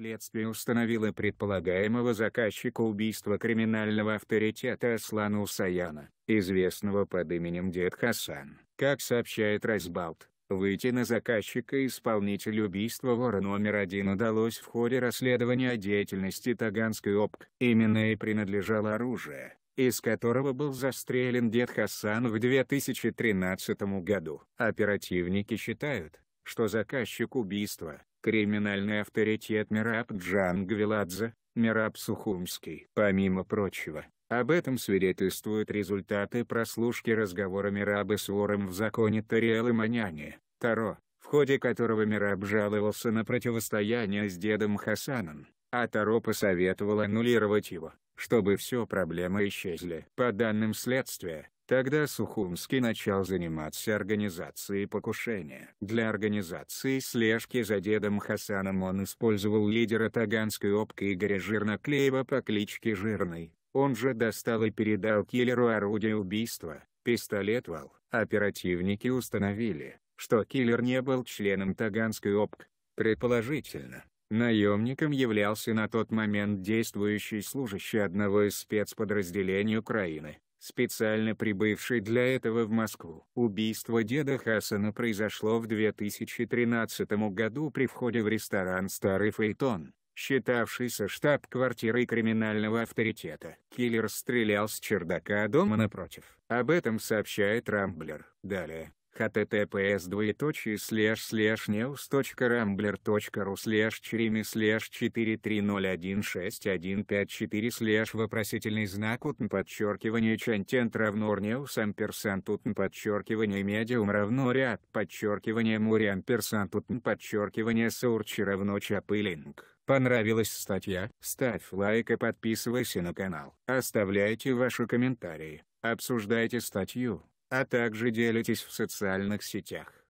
Следствие установило предполагаемого заказчика убийства криминального авторитета Аслана Усаяна, известного под именем Дед Хасан. Как сообщает Райсбалт, выйти на заказчика и исполнителя убийства вора номер один удалось в ходе расследования деятельности Таганской ОПК. Именно ей принадлежало оружие, из которого был застрелен Дед Хасан в 2013 году. Оперативники считают, что заказчик убийства, криминальный авторитет Мираб Джангвиладзе, Мираб Сухумский. Помимо прочего, об этом свидетельствуют результаты прослушки разговора Мирабы с вором в законе Тариэлы Маняни, Таро, в ходе которого Мираб жаловался на противостояние с дедом Хасаном, а Таро посоветовал аннулировать его, чтобы все проблемы исчезли. По данным следствия, Тогда Сухумский начал заниматься организацией покушения. Для организации слежки за дедом Хасаном он использовал лидера Таганской опки Игоря Жирноклеева по кличке Жирный. Он же достал и передал киллеру орудие убийства, пистолет ВАЛ. Оперативники установили, что киллер не был членом Таганской ОПК. Предположительно, наемником являлся на тот момент действующий служащий одного из спецподразделений Украины специально прибывший для этого в Москву. Убийство деда Хасана произошло в 2013 году при входе в ресторан «Старый Фейтон», считавшийся штаб-квартирой криминального авторитета. Киллер стрелял с чердака дома напротив. Об этом сообщает Рамблер. Далее https двоеточие слэш слэш news.rambler.ru слэш череми слэш 430161554 слэш вопросительный знак утн подчеркивание контент равно news амперсант утн подчеркивание медиум равно ряд подчеркивание море амперсант утн подчеркивание сурчи равно чапылинг. Понравилась статья? Ставь лайк и подписывайся на канал. Оставляйте ваши комментарии, обсуждайте статью а также делитесь в социальных сетях.